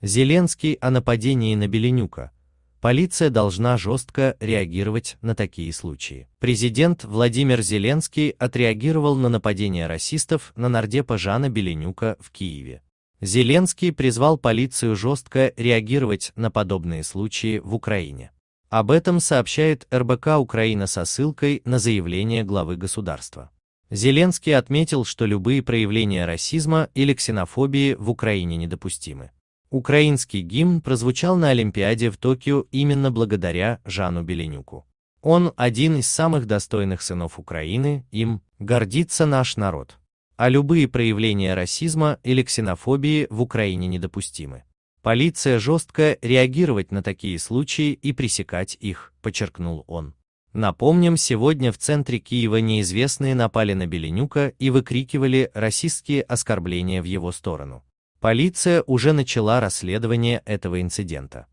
Зеленский о нападении на Беленюка. Полиция должна жестко реагировать на такие случаи. Президент Владимир Зеленский отреагировал на нападение расистов на нардепа Жана Беленюка в Киеве. Зеленский призвал полицию жестко реагировать на подобные случаи в Украине. Об этом сообщает РБК Украина со ссылкой на заявление главы государства. Зеленский отметил, что любые проявления расизма или ксенофобии в Украине недопустимы. Украинский гимн прозвучал на Олимпиаде в Токио именно благодаря Жану Беленюку. Он один из самых достойных сынов Украины, им гордится наш народ. А любые проявления расизма или ксенофобии в Украине недопустимы. Полиция жестко реагировать на такие случаи и пресекать их, подчеркнул он. Напомним, сегодня в центре Киева неизвестные напали на Беленюка и выкрикивали расистские оскорбления в его сторону. Полиция уже начала расследование этого инцидента.